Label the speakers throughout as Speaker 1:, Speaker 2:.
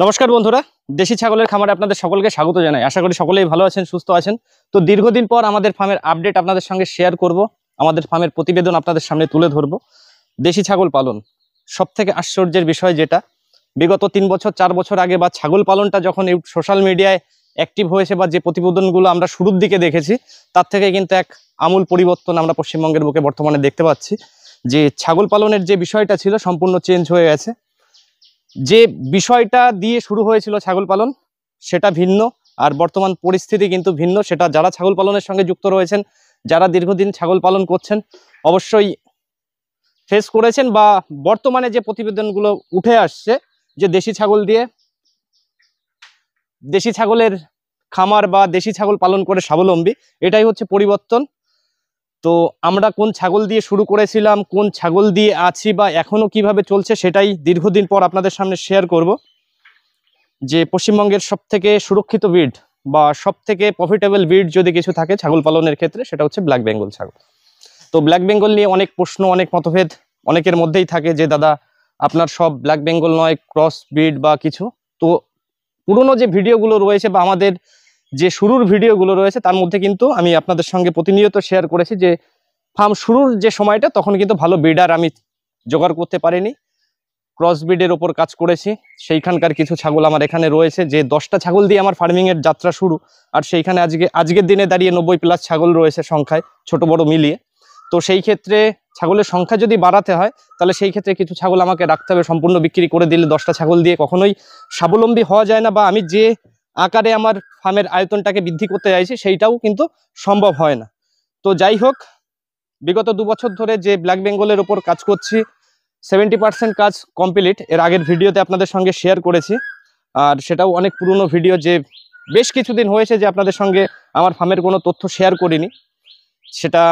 Speaker 1: নমস্কার বন্ধুরা দেশি ছাগলের খামারে আপনাদের সকলকে স্বাগত জানাই আশা করি সকলেই ভালো আছেন সুস্থ আছেন তো দীর্ঘদিন পর আমাদের ফার্মের আপডেট আপনাদের সঙ্গে শেয়ার করব আমাদের ফার্মের প্রতিবেদন আপনাদের সামনে তুলে ধরব দেশি ছাগল পালন সব থেকে আশ্চর্যের বিষয় যেটা বিগত তিন বছর চার বছর আগে বা ছাগল পালনটা যখন এই সোশ্যাল মিডিয়ায় অ্যাক্টিভ হয়েছে বা যে প্রতিবেদনগুলো আমরা শুরুর দিকে দেখেছি তার থেকে কিন্তু এক আমূল পরিবর্তন আমরা পশ্চিমবঙ্গের বুকে বর্তমানে দেখতে পাচ্ছি যে ছাগল পালনের যে বিষয়টা ছিল সম্পূর্ণ চেঞ্জ হয়ে গেছে যে বিষয়টা দিয়ে শুরু হয়েছিল ছাগল পালন সেটা ভিন্ন আর বর্তমান পরিস্থিতি কিন্তু ভিন্ন সেটা যারা ছাগল পালনের সঙ্গে যুক্ত রয়েছেন যারা দীর্ঘদিন ছাগল পালন করছেন অবশ্যই ফেস করেছেন বা বর্তমানে যে প্রতিবেদনগুলো উঠে আসছে যে দেশি ছাগল দিয়ে দেশি ছাগলের খামার বা দেশি ছাগল পালন করে স্বাবলম্বী এটাই হচ্ছে পরিবর্তন তো আমরা কোন ছাগল দিয়ে শুরু করেছিলাম কোন ছাগল দিয়ে আছি বা এখনও কিভাবে চলছে সেটাই দীর্ঘদিন পর আপনাদের সামনে শেয়ার করব যে পশ্চিমবঙ্গের সবথেকে সুরক্ষিত বিড বা সবথেকে প্রফিটেবল বিড যদি কিছু থাকে ছাগল পালনের ক্ষেত্রে সেটা হচ্ছে ব্ল্যাক বেঙ্গল ছাগল তো ব্ল্যাক বেঙ্গল নিয়ে অনেক প্রশ্ন অনেক মতভেদ অনেকের মধ্যেই থাকে যে দাদা আপনার সব ব্ল্যাক বেঙ্গল নয় ক্রস বিড বা কিছু তো পুরনো যে ভিডিওগুলো রয়েছে বা আমাদের যে শুরুর ভিডিওগুলো রয়েছে তার মধ্যে কিন্তু আমি আপনাদের সঙ্গে প্রতিনিয়ত শেয়ার করেছি যে ফার্ম শুরুর যে সময়টা তখন কিন্তু ভালো বিডার আমি জোগাড় করতে পারিনি ক্রস ব্রিডের ওপর কাজ করেছি সেইখানকার কিছু ছাগল আমার এখানে রয়েছে যে দশটা ছাগল দিয়ে আমার ফার্মিংয়ের যাত্রা শুরু আর সেইখানে আজকে আজকের দিনে দাঁড়িয়ে নব্বই প্লাস ছাগল রয়েছে সংখ্যায় ছোট বড় মিলিয়ে তো সেই ক্ষেত্রে ছাগলের সংখ্যা যদি বাড়াতে হয় তাহলে সেই ক্ষেত্রে কিছু ছাগল আমাকে রাখতে হবে সম্পূর্ণ বিক্রি করে দিলে দশটা ছাগল দিয়ে কখনোই স্বাবলম্বী হওয়া যায় না বা আমি যে আকারে আমার ফার্মের আয়তনটাকে বৃদ্ধি করতে চাইছি সেইটাও কিন্তু সম্ভব হয় না তো যাই হোক বিগত দু বছর ধরে যে ব্ল্যাক বেঙ্গলের ওপর কাজ করছি সেভেন্টি পার্সেন্ট কাজ কমপ্লিট এর আগের ভিডিওতে আপনাদের সঙ্গে শেয়ার করেছি আর সেটাও অনেক পুরনো ভিডিও যে বেশ কিছুদিন হয়েছে যে আপনাদের সঙ্গে আমার ফার্মের কোনো তথ্য শেয়ার করিনি সেটা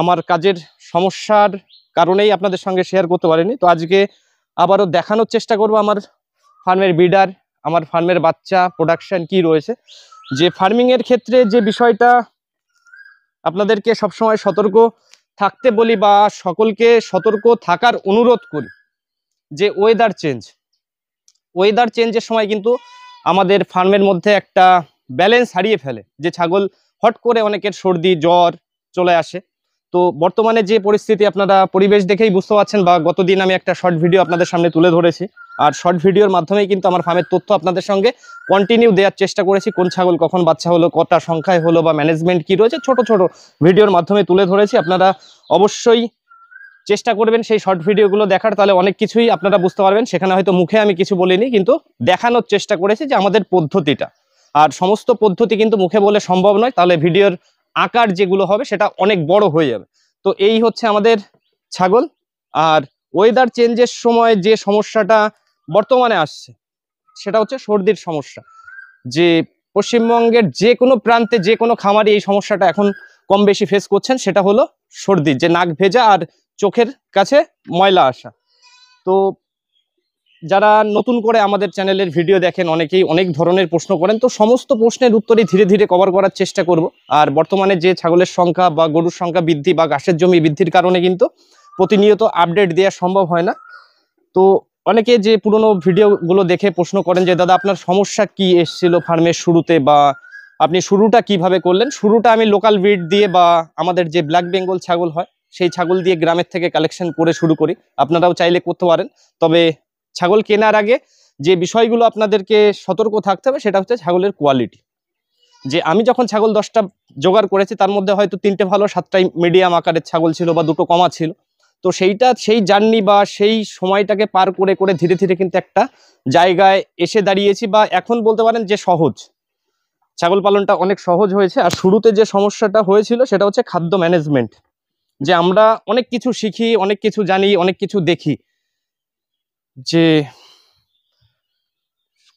Speaker 1: আমার কাজের সমস্যার কারণেই আপনাদের সঙ্গে শেয়ার করতে পারিনি তো আজকে আবারও দেখানোর চেষ্টা করব আমার ফার্মের বিডার আমার ফার্মের বাচ্চা প্রোডাকশান কি রয়েছে যে ফার্মিংয়ের ক্ষেত্রে যে বিষয়টা আপনাদেরকে সবসময় সতর্ক থাকতে বলি বা সকলকে সতর্ক থাকার অনুরোধ করি যে ওয়েদার চেঞ্জ ওয়েদার চেঞ্জের সময় কিন্তু আমাদের ফার্মের মধ্যে একটা ব্যালেন্স হারিয়ে ফেলে যে ছাগল হট করে অনেকের সর্দি জ্বর চলে আসে তো বর্তমানে যে পরিস্থিতি আপনারা পরিবেশ দেখেই বুঝতে পারছেন বা গতদিন আমি একটা শর্ট ভিডিও আপনাদের সামনে তুলে ধরেছি আর শর্ট ভিডিওর মাধ্যমেই কিন্তু আমার ফার্মের তথ্য আপনাদের সঙ্গে কন্টিনিউ দেওয়ার চেষ্টা করেছি কোন ছাগল কখন বাচ্চা হলো কটা সংখ্যায় হলো বা ম্যানেজমেন্ট কি রয়েছে ছোট ছোট ভিডিওর মাধ্যমে তুলে ধরেছি আপনারা অবশ্যই চেষ্টা করবেন সেই শর্ট ভিডিওগুলো দেখার তাহলে অনেক কিছুই আপনারা বুঝতে পারবেন সেখানে হয়তো মুখে আমি কিছু বলিনি কিন্তু দেখানোর চেষ্টা করেছি যে আমাদের পদ্ধতিটা আর সমস্ত পদ্ধতি কিন্তু মুখে বলে সম্ভব নয় তাহলে ভিডিওর আকার যেগুলো হবে সেটা অনেক বড় হয়ে যাবে তো এই হচ্ছে আমাদের ছাগল আর ওয়েদার চেঞ্জের সময় যে সমস্যাটা বর্তমানে আসছে সেটা হচ্ছে সর্দির সমস্যা যে পশ্চিমবঙ্গের যে কোনো প্রান্তে যে কোনো খামারে এই সমস্যাটা এখন কম বেশি ফেস করছেন সেটা হলো সর্দি যে নাক ভেজা আর চোখের কাছে ময়লা আসা তো যারা নতুন করে আমাদের চ্যানেলের ভিডিও দেখেন অনেকেই অনেক ধরনের প্রশ্ন করেন তো সমস্ত প্রশ্নের উত্তরই ধীরে ধীরে কভার করার চেষ্টা করব আর বর্তমানে যে ছাগলের সংখ্যা বা গরুর সংখ্যা বৃদ্ধি বা ঘাসের জমি বৃদ্ধির কারণে কিন্তু প্রতিনিয়ত আপডেট দেওয়া সম্ভব হয় না তো অনেকে যে পুরনো ভিডিওগুলো দেখে প্রশ্ন করেন যে দাদা আপনার সমস্যা কি এসেছিল ফার্মের শুরুতে বা আপনি শুরুটা কিভাবে করলেন শুরুটা আমি লোকাল ব্রিড দিয়ে বা আমাদের যে ব্ল্যাক বেঙ্গল ছাগল হয় সেই ছাগল দিয়ে গ্রামের থেকে কালেকশন করে শুরু করি আপনারাও চাইলে করতে পারেন তবে ছাগল কেনার আগে যে বিষয়গুলো আপনাদেরকে সতর্ক থাকতে হবে সেটা হচ্ছে ছাগলের কোয়ালিটি যে আমি যখন ছাগল দশটা জোগাড় করেছি তার মধ্যে হয়তো তিনটে ভালো সাতটাই মিডিয়াম আকারের ছাগল ছিল বা দুটো কমা ছিল তো সেইটা সেই জার্নি বা সেই সময়টাকে পার করে করে ধীরে ধীরে কিন্তু একটা জায়গায় এসে দাঁড়িয়েছি বা এখন বলতে পারেন যে সহজ ছাগল পালনটা অনেক সহজ হয়েছে আর শুরুতে যে সমস্যাটা হয়েছিল সেটা হচ্ছে খাদ্য ম্যানেজমেন্ট যে আমরা অনেক কিছু শিখি অনেক কিছু জানি অনেক কিছু দেখি যে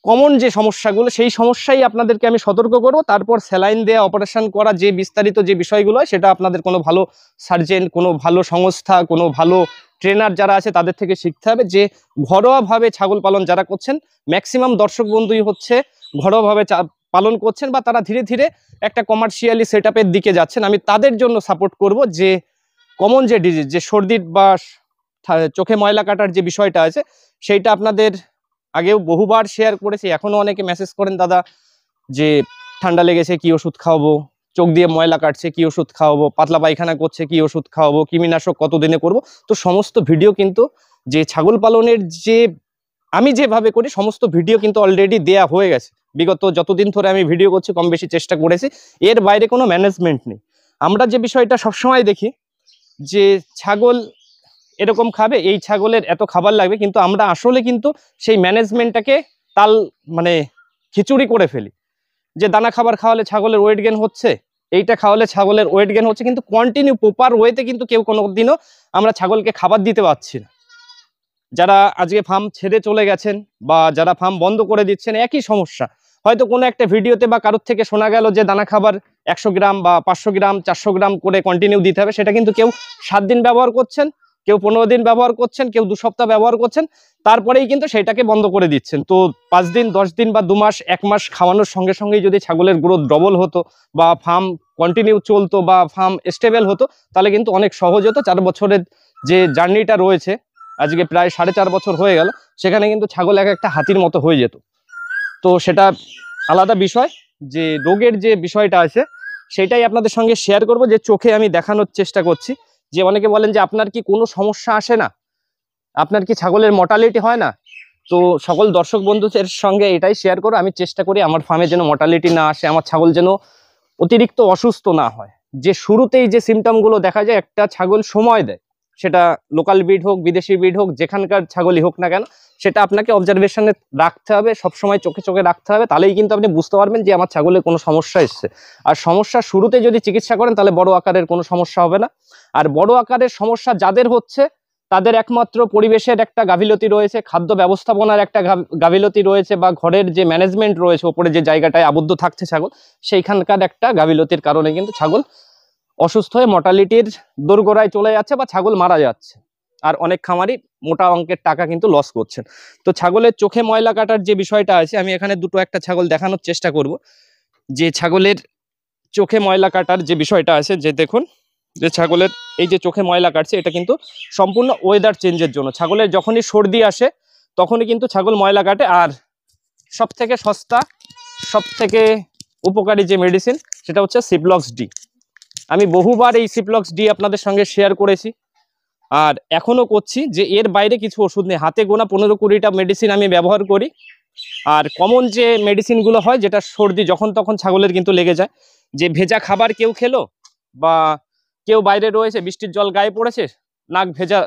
Speaker 1: কমন যে সমস্যাগুলো সেই সমস্যাই আপনাদেরকে আমি সতর্ক করব তারপর স্যালাইন দেয়া অপারেশন করা যে বিস্তারিত যে বিষয়গুলো হয় সেটা আপনাদের কোনো ভালো সার্জেন্ট কোনো ভালো সংস্থা কোনো ভালো ট্রেনার যারা আছে তাদের থেকে শিখতে হবে যে ঘরোয়াভাবে ছাগল পালন যারা করছেন ম্যাক্সিমাম দর্শক বন্ধুই হচ্ছে ঘরোয়াভাবে পালন করছেন বা তারা ধীরে ধীরে একটা কমার্শিয়ালি সেট দিকে যাচ্ছেন আমি তাদের জন্য সাপোর্ট করব যে কমন যে ডিজিজ যে সর্দির বা চোখে ময়লা কাটার যে বিষয়টা আছে সেইটা আপনাদের আগেও বহুবার শেয়ার করেছি এখনও অনেকে মেসেজ করেন দাদা যে ঠান্ডা লেগেছে কি ওষুধ খাওয়াবো চোখ দিয়ে ময়লা কাটছে কি ওষুধ খাওয়াবো পাতলা পায়খানা করছে কি ওষুধ খাওয়াবো কৃমিনাশক কতদিনে করব তো সমস্ত ভিডিও কিন্তু যে ছাগল পালনের যে আমি যেভাবে করি সমস্ত ভিডিও কিন্তু অলরেডি দেয়া হয়ে গেছে বিগত যতদিন ধরে আমি ভিডিও করছি কম বেশি চেষ্টা করেছি এর বাইরে কোনো ম্যানেজমেন্ট নেই আমরা যে বিষয়টা সবসময় দেখি যে ছাগল এরকম খাবে এই ছাগলের এত খাবার লাগবে কিন্তু আমরা আসলে কিন্তু সেই ম্যানেজমেন্টটাকে তাল মানে খিচুড়ি করে ফেলি যে দানা খাবার খাওয়ালে ছাগলের ওয়েট গেন হচ্ছে এইটা খাওয়ালে ছাগলের ওয়েট গেন হচ্ছে কিন্তু কন্টিনিউ প্রপার ওয়েতে কিন্তু কেউ কোনো দিনও আমরা ছাগলকে খাবার দিতে পারছি না যারা আজকে ফার্ম ছেড়ে চলে গেছেন বা যারা ফার্ম বন্ধ করে দিচ্ছেন একই সমস্যা হয়তো কোনো একটা ভিডিওতে বা কারোর থেকে শোনা গেল যে দানা খাবার একশো গ্রাম বা পাঁচশো গ্রাম চারশো গ্রাম করে কন্টিনিউ দিতে হবে সেটা কিন্তু কেউ সাত দিন ব্যবহার করছেন কেউ পনেরো দিন ব্যবহার করছেন কেউ দু সপ্তাহ ব্যবহার করছেন তারপরেই কিন্তু সেটাকে বন্ধ করে দিচ্ছেন তো পাঁচ দিন দশ দিন বা দু মাস এক মাস খাওয়ানোর সঙ্গে সঙ্গেই যদি ছাগলের গ্রোথ ডবল হতো বা ফার্ম কন্টিনিউ চলতো বা ফার্ম স্টেবেল হতো তাহলে কিন্তু অনেক সহজ হতো চার বছরের যে জার্নিটা রয়েছে আজকে প্রায় সাড়ে চার বছর হয়ে গেল সেখানে কিন্তু ছাগল এক একটা হাতির মতো হয়ে যেত তো সেটা আলাদা বিষয় যে রোগের যে বিষয়টা আছে সেটাই আপনাদের সঙ্গে শেয়ার করব যে চোখে আমি দেখানোর চেষ্টা করছি যে অনেকে বলেন যে আপনার কি কোনো সমস্যা আসে না আপনার কি ছাগলের মর্টালিটি হয় না তো সকল দর্শক বন্ধুদের সঙ্গে এটাই শেয়ার করো আমি চেষ্টা করি আমার ফার্মে যেন মর্টালিটি না আসে আমার ছাগল যেন অতিরিক্ত অসুস্থ না হয় যে শুরুতেই যে সিমটমগুলো দেখা যায় একটা ছাগল সময় দেয় সেটা লোকাল ব্রিড হোক বিদেশি ব্রিড হোক যেখানকার ছাগলই হোক না কেন সেটা আপনাকে অবজারভেশনে রাখতে হবে সবসময় চোখে চোখে রাখতে হবে তাহলেই কিন্তু আপনি বুঝতে পারবেন যে আমার ছাগলের কোনো সমস্যা এসছে আর সমস্যা শুরুতে যদি চিকিৎসা করেন তাহলে বড় আকারের কোনো সমস্যা হবে না আর বড় আকারের সমস্যা যাদের হচ্ছে তাদের একমাত্র পরিবেশের একটা গাভিলতি রয়েছে খাদ্য ব্যবস্থাপনার একটা গাফিলতি রয়েছে বা ঘরের যে ম্যানেজমেন্ট রয়েছে ওপরে যে জায়গাটায় আবদ্ধ থাকছে ছাগল সেইখানকার একটা গাভিলতির কারণে কিন্তু ছাগল অসুস্থ হয়ে মর্টালিটির দোরগোড়ায় চলে যাচ্ছে বা ছাগল মারা যাচ্ছে আর অনেক খামারই মোটা অঙ্কের টাকা কিন্তু লস করছেন তো ছাগলের চোখে ময়লা কাটার যে বিষয়টা আছে আমি এখানে দুটো একটা ছাগল দেখানোর চেষ্টা করব যে ছাগলের চোখে ময়লা কাটার যে বিষয়টা আছে যে দেখুন যে ছাগলের এই যে চোখে ময়লা কাটছে এটা কিন্তু সম্পূর্ণ ওয়েদার চেঞ্জের জন্য ছাগলের যখনই সর্দি আসে তখনই কিন্তু ছাগল ময়লা কাটে আর সব থেকে সস্তা সব থেকে উপকারী যে মেডিসিন সেটা হচ্ছে সিপ্লক্স ডি আমি বহুবার এই সিপ্লক্স ডি আপনাদের সঙ্গে শেয়ার করেছি আর এখনও করছি যে এর বাইরে কিছু ওষুধ নেই হাতে গোনা পনেরো কুড়িটা মেডিসিন আমি ব্যবহার করি আর কমন যে মেডিসিনগুলো হয় যেটা সর্দি যখন তখন ছাগলের কিন্তু লেগে যায় যে ভেজা খাবার কেউ খেলো বা কেউ বাইরে রয়েছে বৃষ্টির জল গায়ে পড়েছে নাক ভেজা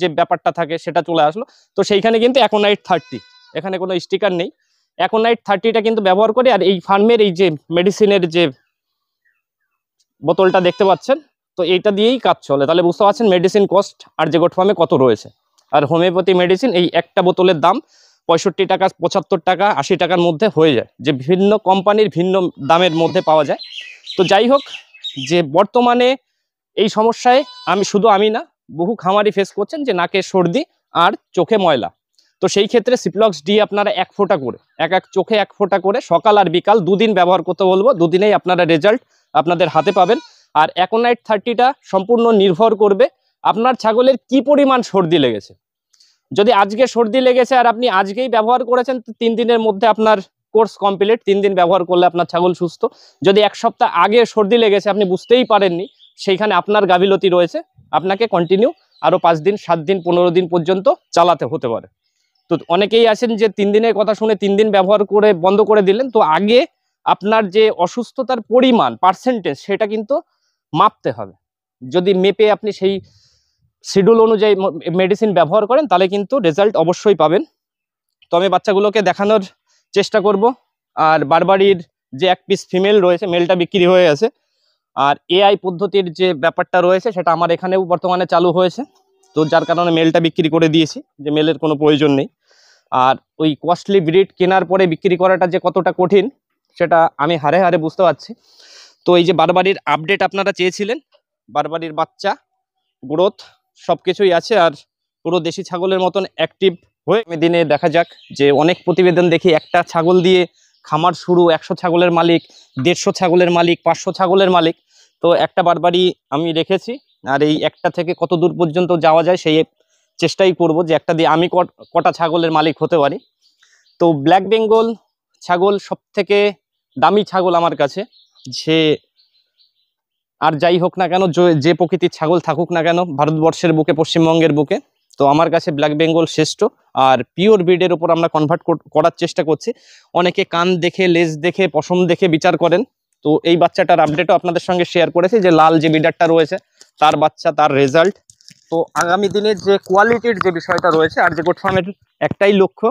Speaker 1: যে ব্যাপারটা থাকে সেটা চলে আসলো তো সেইখানে কিন্তু অ্যাকোনাইট থার্টি এখানে কোনো স্টিকার নেই অ্যাকোনাইট থার্টিটা কিন্তু ব্যবহার করে আর এই ফার্মের এই যে মেডিসিনের যে বোতলটা দেখতে পাচ্ছেন তো এইটা দিয়েই কাজ চলে তাহলে বুঝতে পারছেন মেডিসিন কস্ট আর যে ফার্মে কত রয়েছে আর হোমিওপ্যাথি মেডিসিন এই একটা বোতলের দাম পঁয়ষট্টি টাকা পঁচাত্তর টাকা আশি টাকার মধ্যে হয়ে যায় যে ভিন্ন কোম্পানির ভিন্ন দামের মধ্যে পাওয়া যায় তো যাই হোক যে বর্তমানে এই সমস্যায় আমি শুধু আমি না বহু খামারি ফেস করছেন যে নাকে সর্দি আর চোখে ময়লা তো সেই ক্ষেত্রে সিপ্লক্স ডি আপনারা এক ফোঁটা করে এক এক চোখে এক ফোঁটা করে সকাল আর বিকাল দুদিন ব্যবহার করতে বলবো দুদিনেই আপনারা রেজাল্ট আপনাদের হাতে পাবেন আর অ্যাকোনাইট থার্টিটা সম্পূর্ণ নির্ভর করবে আপনার ছাগলের কি পরিমাণ সর্দি লেগেছে যদি আজকে সর্দি লেগেছে আর আপনি আজকেই ব্যবহার করেছেন তো তিন দিনের মধ্যে আপনার কোর্স কমপ্লিট তিন দিন ব্যবহার করলে আপনার ছাগল সুস্থ যদি এক সপ্তাহ আগে সর্দি লেগেছে আপনি বুঝতেই পারেননি সেইখানে আপনার গাভিলতি রয়েছে আপনাকে কন্টিনিউ আরও পাঁচ দিন সাত দিন পনেরো দিন পর্যন্ত চালাতে হতে পারে তো অনেকেই আছেন যে তিন দিনের কথা শুনে তিন দিন ব্যবহার করে বন্ধ করে দিলেন তো আগে আপনার যে অসুস্থতার পরিমাণ পার্সেন্টেজ সেটা কিন্তু মাপতে হবে যদি মেপে আপনি সেই শিডিউল অনুযায়ী মেডিসিন ব্যবহার করেন তাহলে কিন্তু রেজাল্ট অবশ্যই পাবেন তো আমি বাচ্চাগুলোকে দেখানোর চেষ্টা করব আর বারবারির যে এক পিস ফিমেল রয়েছে মেলটা বিক্রি হয়ে গেছে আর এআই পদ্ধতির যে ব্যাপারটা রয়েছে সেটা আমার এখানেও বর্তমানে চালু হয়েছে তো যার কারণে মেলটা বিক্রি করে দিয়েছি যে মেলের কোনো প্রয়োজন নেই আর ওই কস্টলি ব্রিড কেনার পরে বিক্রি করাটা যে কতটা কঠিন সেটা আমি হারে হারে বুঝতে পারছি তো এই যে বারবারির আপডেট আপনারা চেয়েছিলেন বারবারির বাচ্চা গ্রোথ সব কিছুই আছে আর পুরো দেশি ছাগলের মতন অ্যাক্টিভ হয়ে দিনে দেখা যাক যে অনেক প্রতিবেদন দেখি একটা ছাগল দিয়ে খামার শুরু একশো ছাগলের মালিক দেড়শো ছাগলের মালিক পাঁচশো ছাগলের মালিক তো একটা বারবারই আমি রেখেছি আর এই একটা থেকে কত দূর পর্যন্ত যাওয়া যায় সেই চেষ্টাই করব যে একটা দিয়ে আমি কটা ছাগলের মালিক হতে পারি তো ব্ল্যাক বেঙ্গল ছাগল সব থেকে দামি ছাগল আমার কাছে যে আর যাই হোক না কেন যে প্রকৃতির ছাগল থাকুক না কেন ভারতবর্ষের বুকে পশ্চিমবঙ্গের বুকে তো আমার কাছে ব্ল্যাক বেঙ্গল শ্রেষ্ঠ আর পিওর ব্রিডের ওপর আমরা কনভার্ট করার চেষ্টা করছি অনেকে কান দেখে লেজ দেখে পশম দেখে বিচার করেন তো এই বাচ্চাটার আপডেটও আপনাদের সঙ্গে শেয়ার করেছি যে লাল যে বিডারটা রয়েছে তার বাচ্চা তার রেজাল্ট তো আগামী দিনে যে কোয়ালিটির যে বিষয়টা রয়েছে আর যে গোট ফার্মের একটাই লক্ষ্য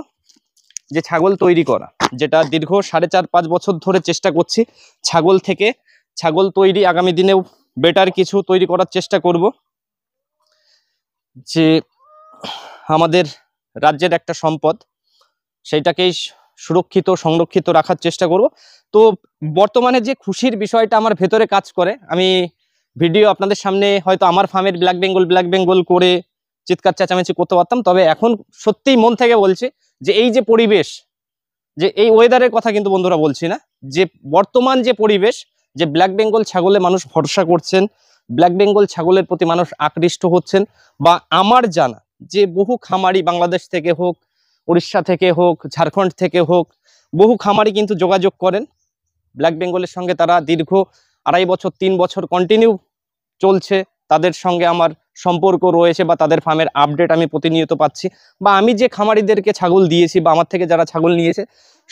Speaker 1: যে ছাগল তৈরি করা যেটা দীর্ঘ সাড়ে চার পাঁচ বছর ধরে চেষ্টা করছি ছাগল থেকে ছাগল তৈরি আগামী দিনেও বেটার কিছু তৈরি করার চেষ্টা করব যে আমাদের রাজ্যের একটা সম্পদ সেইটাকেই সুরক্ষিত সংরক্ষিত রাখার চেষ্টা করব তো বর্তমানে যে খুশির বিষয়টা আমার ভেতরে কাজ করে আমি ভিডিও আপনাদের সামনে হয়তো আমার ফার্মের ব্ল্যাক বেঙ্গল ব্ল্যাক বেঙ্গল করে চিৎকার চেঁচামেচি করতে পারতাম তবে এখন সত্যিই মন থেকে বলছি যে এই যে পরিবেশ যে এই ওয়েদারের কথা কিন্তু বন্ধুরা বলছি না যে বর্তমান যে পরিবেশ যে ব্ল্যাক বেঙ্গল ছাগলে মানুষ ভরসা করছেন ব্ল্যাক বেঙ্গল ছাগলের প্রতি মানুষ আকৃষ্ট হচ্ছেন বা আমার জানা যে বহু খামারি বাংলাদেশ থেকে হোক উড়িষ্যা থেকে হোক ঝাড়খণ্ড থেকে হোক বহু খামারি কিন্তু যোগাযোগ করেন ব্ল্যাক বেঙ্গলের সঙ্গে তারা দীর্ঘ আড়াই বছর তিন বছর কন্টিনিউ চলছে তাদের সঙ্গে আমার সম্পর্ক রয়েছে বা তাদের ফার্মের আপডেট আমি প্রতিনিয়ত পাচ্ছি বা আমি যে খামারিদেরকে ছাগল দিয়েছি বা আমার থেকে যারা ছাগল নিয়েছে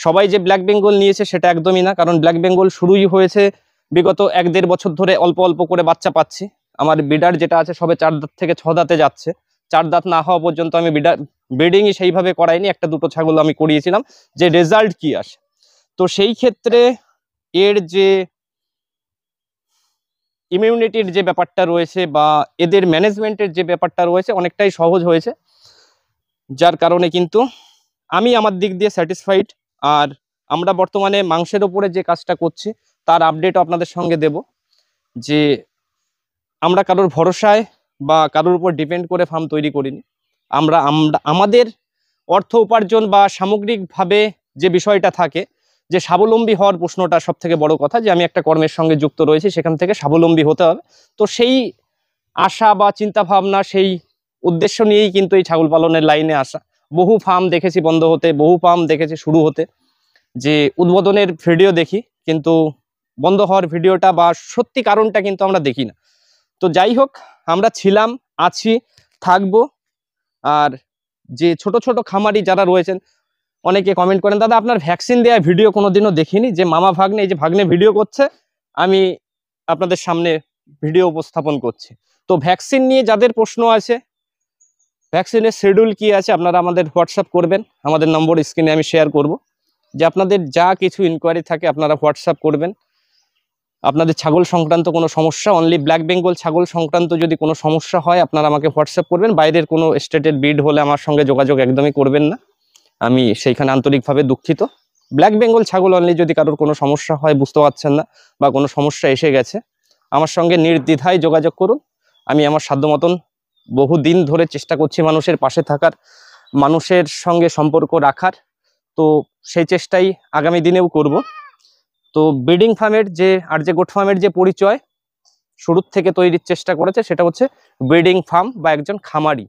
Speaker 1: সবাই যে ব্ল্যাক বেঙ্গল নিয়েছে সেটা একদমই না কারণ ব্ল্যাক বেঙ্গল শুরুই হয়েছে বিগত এক দেড় বছর ধরে অল্প অল্প করে বাচ্চা পাচ্ছি আমার বিডার যেটা আছে সবে চার দাঁত থেকে ছ দাঁতে যাচ্ছে চার দাঁত না হওয়া পর্যন্ত আমি বিডার ব্রিডিংই সেইভাবে করাইনি একটা দুটো ছাগল আমি করিয়েছিলাম যে রেজাল্ট কি আসে তো সেই ক্ষেত্রে এর যে ইমিউনিটির যে ব্যাপারটা রয়েছে বা এদের ম্যানেজমেন্টের যে ব্যাপারটা রয়েছে অনেকটাই সহজ হয়েছে যার কারণে কিন্তু আমি আমার দিক দিয়ে স্যাটিসফাইড আর আমরা বর্তমানে মাংসের ওপরে যে কাজটা করছি তার আপডেট আপনাদের সঙ্গে দেব যে আমরা কারোর ভরসায় বা কারোর উপর ডিপেন্ড করে ফার্ম তৈরি করিনি আমরা আমাদের অর্থ উপার্জন বা সামগ্রিকভাবে যে বিষয়টা থাকে যে স্বাবলম্বী হওয়ার প্রশ্নটা সব থেকে বড় কথা যে আমি একটা কর্মের সঙ্গে যুক্ত রয়েছি সেখান থেকে স্বাবলম্বী হতে হবে তো সেই আশা বা চিন্তা ভাবনা সেই উদ্দেশ্য নিয়েই কিন্তু এই ছাগল পালনের লাইনে আসা বহু ফার্ম দেখেছি বন্ধ হতে বহু ফার্ম দেখেছি শুরু হতে যে উদ্বোধনের ভিডিও দেখি কিন্তু বন্ধ হওয়ার ভিডিওটা বা সত্যি কারণটা কিন্তু আমরা দেখি না তো যাই হোক আমরা ছিলাম আছি থাকব আর যে ছোট ছোট খামারি যারা রয়েছেন অনেকে কমেন্ট করেন দাদা আপনার ভ্যাকসিন দেওয়া ভিডিও কোনোদিনও দেখিনি যে মামা ভাগ্নে এই যে ভাগ্নে ভিডিও করছে আমি আপনাদের সামনে ভিডিও উপস্থাপন করছি তো ভ্যাকসিন নিয়ে যাদের প্রশ্ন আছে ভ্যাকসিনের শিডিউল কি আছে আপনারা আমাদের হোয়াটসঅ্যাপ করবেন আমাদের নম্বর স্ক্রিনে আমি শেয়ার করব যে আপনাদের যা কিছু ইনকোয়ারি থাকে আপনারা হোয়াটসঅ্যাপ করবেন আপনাদের ছাগল সংক্রান্ত কোনো সমস্যা অনলি ব্ল্যাক বেঙ্গল ছাগল সংক্রান্ত যদি কোনো সমস্যা হয় আপনারা আমাকে হোয়াটসঅ্যাপ করবেন বাইরের কোনো স্টেটের বিড হলে আমার সঙ্গে যোগাযোগ একদমই করবেন না আমি সেইখানে আন্তরিকভাবে দুঃখিত ব্ল্যাক বেঙ্গল ছাগল অনলি যদি কারোর কোনো সমস্যা হয় বুঝতে পারছেন না বা কোনো সমস্যা এসে গেছে আমার সঙ্গে নির্দ্বিধায় যোগাযোগ করুন আমি আমার সাধ্য মতন বহু দিন ধরে চেষ্টা করছি মানুষের পাশে থাকার মানুষের সঙ্গে সম্পর্ক রাখার তো সেই চেষ্টাই আগামী দিনেও করব তো ব্রিডিং ফার্মের যে আর যে গোট ফার্মের যে পরিচয় শুরুর থেকে তৈরির চেষ্টা করেছে সেটা হচ্ছে ব্রিডিং ফার্ম বা একজন খামারি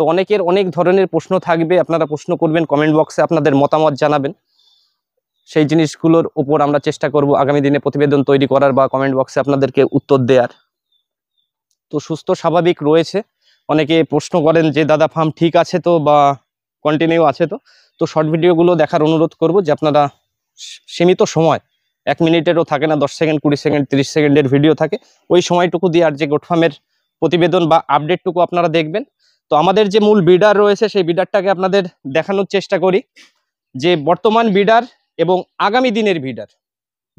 Speaker 1: তো অনেকের অনেক ধরনের প্রশ্ন থাকবে আপনারা প্রশ্ন করবেন কমেন্ট বক্সে আপনাদের মতামত জানাবেন সেই জিনিসগুলোর উপর আমরা চেষ্টা করব আগামী দিনে প্রতিবেদন তৈরি করার বা কমেন্ট বক্সে আপনাদেরকে উত্তর দেওয়ার তো সুস্থ স্বাভাবিক রয়েছে অনেকে প্রশ্ন করেন যে দাদা ফার্ম ঠিক আছে তো বা কন্টিনিউ আছে তো তো শর্ট ভিডিওগুলো দেখার অনুরোধ করব যে আপনারা সীমিত সময় এক মিনিটেরও থাকে না দশ সেকেন্ড কুড়ি সেকেন্ড তিরিশ সেকেন্ডের ভিডিও থাকে ওই সময়টুকু দিয়ে আর যে গোট ফার্মের প্রতিবেদন বা আপডেটটুকু আপনারা দেখবেন তো আমাদের যে মূল বিডার রয়েছে সেই বিডারটাকে আপনাদের দেখানোর চেষ্টা করি যে বর্তমান বিডার এবং আগামী দিনের বিডার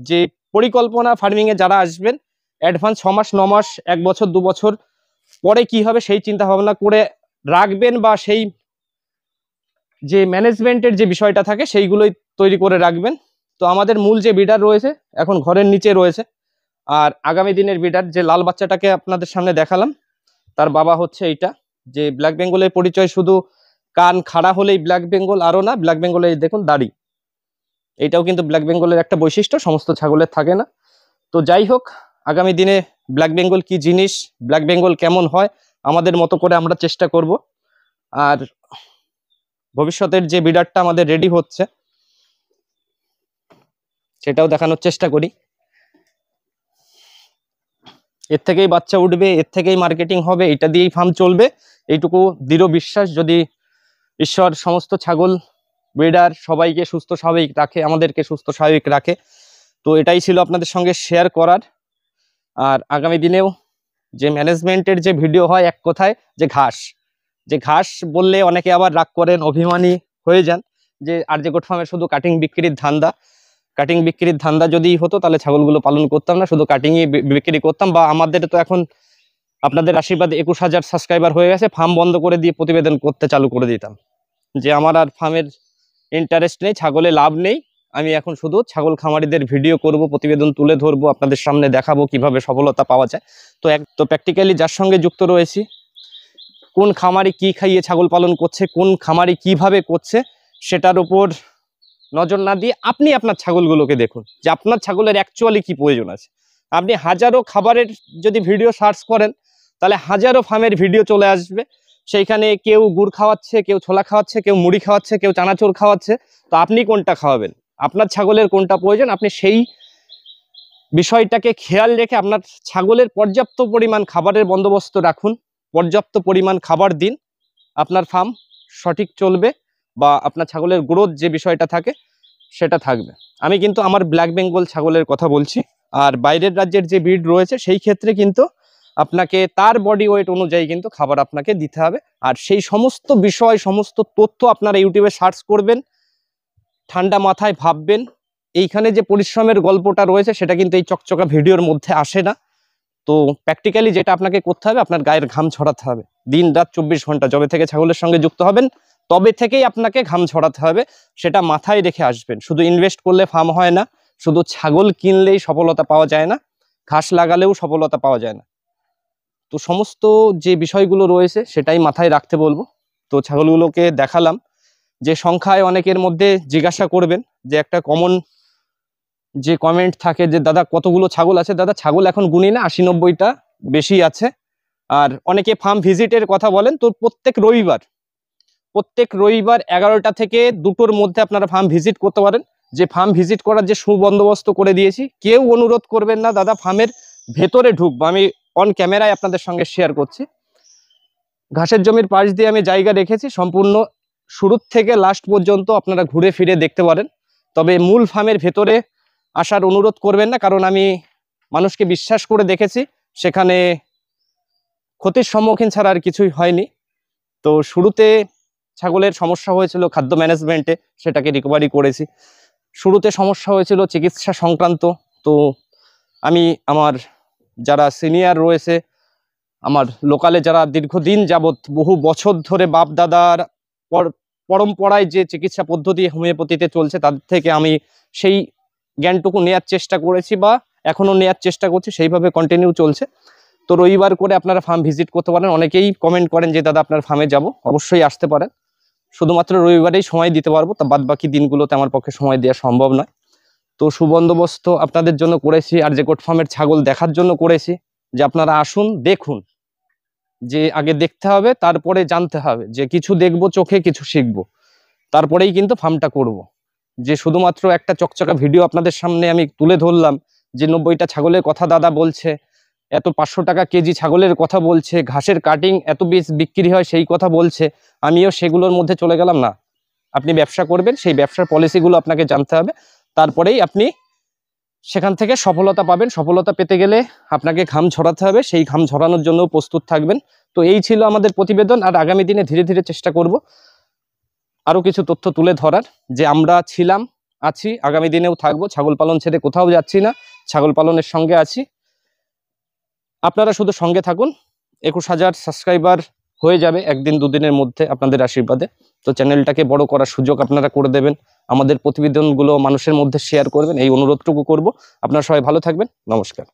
Speaker 1: যে পরিকল্পনা ফার্মিংয়ে যারা আসবেন অ্যাডভান্স ছ মাস ন মাস এক বছর দু বছর পরে কি হবে সেই চিন্তা ভাবনা করে রাখবেন বা সেই যে ম্যানেজমেন্টের যে বিষয়টা থাকে সেইগুলোই তৈরি করে রাখবেন তো আমাদের মূল যে বিডার রয়েছে এখন ঘরের নিচে রয়েছে আর আগামী দিনের বিডার যে লাল বাচ্চাটাকে আপনাদের সামনে দেখালাম তার বাবা হচ্ছে এইটা যে ব্ল্যাক বেঙ্গলের পরিচয় শুধু কান খাড়া হলেই ব্ল্যাক বেঙ্গল আরও না ব্ল্যাক বেঙ্গলে দেখুন দাড়ি এটাও কিন্তু ব্ল্যাক বেঙ্গলের একটা বৈশিষ্ট্য সমস্ত ছাগলের থাকে না তো যাই হোক আগামী দিনে ব্ল্যাক বেঙ্গল কি জিনিস ব্ল্যাক বেঙ্গল কেমন হয় আমাদের মতো করে আমরা চেষ্টা করব আর ভবিষ্যতের যে বিডারটা আমাদের রেডি হচ্ছে সেটাও দেখানোর চেষ্টা করি এর থেকেই বাচ্চা উঠবে এর থেকেই মার্কেটিং হবে এটা দিয়েই ফার্ম চলবে এইটুকু দৃঢ় বিশ্বাস যদি ঈশ্বর সমস্ত ছাগল ব্রিডার সবাইকে সুস্থ স্বাভাবিক রাখে আমাদেরকে সুস্থ স্বাভাবিক রাখে তো এটাই ছিল আপনাদের সঙ্গে শেয়ার করার আর আগামী দিনেও যে ম্যানেজমেন্টের যে ভিডিও হয় এক কথায় যে ঘাস যে ঘাস বললে অনেকে আবার রাগ করেন অভিমানী হয়ে যান যে আর যে গোট ফার্মে শুধু কাটিং বিক্রির ধান্দা কাটিং বিক্রির ধান্দা যদি হতো তাহলে ছাগলগুলো পালন করতাম না শুধু কাটিংই বিক্রি করতাম বা আমাদের তো এখন আপনাদের আশীর্বাদ একুশ হাজার সাবস্ক্রাইবার হয়ে গেছে ফার্ম বন্ধ করে দিয়ে প্রতিবেদন করতে চালু করে দিতাম যে আমার আর ফার্মের ইন্টারেস্ট নেই ছাগলে লাভ নেই আমি এখন শুধু ছাগল খামারিদের ভিডিও করব প্রতিবেদন তুলে ধরবো আপনাদের সামনে দেখাবো কিভাবে সফলতা পাওয়া যায় তো এক তো প্র্যাকটিক্যালি যার সঙ্গে যুক্ত রয়েছি কোন খামারি কি খাইয়ে ছাগল পালন করছে কোন খামারি কিভাবে করছে সেটার উপর নজর না দিয়ে আপনি আপনার ছাগলগুলোকে দেখুন যে আপনার ছাগলের অ্যাকচুয়ালি কি প্রয়োজন আছে আপনি হাজারো খাবারের যদি ভিডিও সার্চ করেন তাহলে হাজারো ফার্মের ভিডিও চলে আসবে সেইখানে কেউ গুড় খাওয়াচ্ছে কেউ ছোলা খাওয়াচ্ছে কেউ মুড়ি খাওয়াচ্ছে কেউ চানাচুর খাওয়াচ্ছে তো আপনি কোনটা খাওয়াবেন আপনার ছাগলের কোনটা প্রয়োজন আপনি সেই বিষয়টাকে খেয়াল রেখে আপনার ছাগলের পর্যাপ্ত পরিমাণ খাবারের বন্দোবস্ত রাখুন পর্যাপ্ত পরিমাণ খাবার দিন আপনার ফার্ম সঠিক চলবে বা আপনার ছাগলের গ্রোথ যে বিষয়টা থাকে সেটা থাকবে আমি কিন্তু আমার ব্ল্যাক বেঙ্গল ছাগলের কথা বলছি আর বাইরের রাজ্যের যে ব্রিড রয়েছে সেই ক্ষেত্রে কিন্তু আপনাকে তার বডি ওয়েট অনুযায়ী কিন্তু খাবার আপনাকে দিতে হবে আর সেই সমস্ত বিষয় সমস্ত তথ্য আপনারা ইউটিউবে সার্চ করবেন ঠান্ডা মাথায় ভাববেন এইখানে যে পরিশ্রমের গল্পটা রয়েছে সেটা কিন্তু এই চকচকা ভিডিওর মধ্যে আসে না তো প্র্যাকটিক্যালি যেটা আপনাকে করতে হবে আপনার গায়ের ঘাম ছড়াতে হবে দিন রাত চব্বিশ ঘন্টা জবে থেকে ছাগলের সঙ্গে যুক্ত হবেন তবে থেকেই আপনাকে ঘাম ঝরাতে হবে সেটা মাথায় রেখে আসবেন শুধু ইনভেস্ট করলে ফার্ম হয় না শুধু ছাগল কিনলেই সফলতা পাওয়া যায় না ঘাস লাগালেও সফলতা পাওয়া যায় না তো সমস্ত যে বিষয়গুলো রয়েছে সেটাই মাথায় রাখতে বলবো তো ছাগলগুলোকে দেখালাম যে সংখ্যায় অনেকের মধ্যে জিজ্ঞাসা করবেন যে একটা কমন যে কমেন্ট থাকে যে দাদা কতগুলো ছাগল আছে দাদা ছাগল এখন গুনি না আশি নব্বইটা বেশি আছে আর অনেকে ফার্ম ভিজিটের কথা বলেন তো প্রত্যেক রবিবার প্রত্যেক রবিবার এগারোটা থেকে দুটোর মধ্যে আপনারা ফার্ম ভিজিট করতে পারেন যে ফার্ম ভিজিট করার যে সুবন্দোবস্ত করে দিয়েছি কেউ অনুরোধ করবেন না দাদা ফার্মের ভেতরে ঢুকবো আমি অন ক্যামেরায় আপনাদের সঙ্গে শেয়ার করছি ঘাসের জমির পাশ দিয়ে আমি জায়গা রেখেছি সম্পূর্ণ শুরুর থেকে লাস্ট পর্যন্ত আপনারা ঘুরে ফিরে দেখতে পারেন তবে মূল ফার্মের ভেতরে আসার অনুরোধ করবেন না কারণ আমি মানুষকে বিশ্বাস করে দেখেছি সেখানে ক্ষতির সম্মুখীন ছাড়া আর কিছুই হয়নি তো শুরুতে ছাগলের সমস্যা হয়েছিল খাদ্য ম্যানেজমেন্টে সেটাকে রিকভারি করেছি শুরুতে সমস্যা হয়েছিল চিকিৎসা সংক্রান্ত তো আমি আমার যারা সিনিয়র রয়েছে আমার লোকালে যারা দীর্ঘদিন যাবৎ বহু বছর ধরে বাপ দাদার পরম্পরায় যে চিকিৎসা পদ্ধতি হোমিওপ্যাথিতে চলছে তাদের থেকে আমি সেই জ্ঞানটুকু নেয়ার চেষ্টা করেছি বা এখনও নেয়ার চেষ্টা করছি সেইভাবে কন্টিনিউ চলছে তো রবিবার করে আপনারা ফার্ম ভিজিট করতে পারেন অনেকেই কমেন্ট করেন যে দাদা আপনার ফার্মে যাব অবশ্যই আসতে পারেন শুধুমাত্র রবিবারেই সময় দিতে পারবো তা বাদ বাকি দিনগুলোতে আমার পক্ষে সময় দেওয়া সম্ভব নয় তো সুবন্দোবস্ত আপনাদের জন্য করেছি আর যে গোট ফার্মের ছাগল দেখার জন্য করেছি যে আপনারা আসুন দেখুন যে আগে দেখতে হবে তারপরে জানতে হবে যে কিছু দেখব চোখে কিছু শিখব তারপরেই কিন্তু ফার্মটা করব। যে শুধুমাত্র একটা চকচকা ভিডিও আপনাদের সামনে আমি তুলে ধরলাম যে নব্বইটা ছাগলের কথা দাদা বলছে এত পাঁচশো টাকা কেজি ছাগলের কথা বলছে ঘাসের কাটিং এত বেশ বিক্রি হয় সেই কথা বলছে আমিও সেগুলোর মধ্যে চলে গেলাম না আপনি ব্যবসা করবেন সেই ব্যবসার পলিসিগুলো আপনাকে জানতে হবে তারপরেই আপনি সেখান থেকে সফলতা পাবেন সফলতা পেতে গেলে আপনাকে ঘাম ঝরাতে হবে সেই ঘাম ঝরানোর জন্য প্রস্তুত থাকবেন তো এই ছিল আমাদের প্রতিবেদন আর আগামী দিনে ধীরে ধীরে চেষ্টা করব আরও কিছু তথ্য তুলে ধরার যে আমরা ছিলাম আছি আগামী দিনেও থাকবো ছাগল পালন ছেড়ে কোথাও যাচ্ছি না ছাগল পালনের সঙ্গে আছি আপনারা শুধু সঙ্গে থাকুন একুশ হাজার সাবস্ক্রাইবার হয়ে যাবে একদিন দুদিনের মধ্যে আপনাদের আশীর্বাদে তো চ্যানেলটাকে বড় করার সুযোগ আপনারা করে দেবেন আমাদের প্রতিবেদনগুলো মানুষের মধ্যে শেয়ার করবেন এই অনুরোধটুকু করব আপনারা সবাই ভালো থাকবেন নমস্কার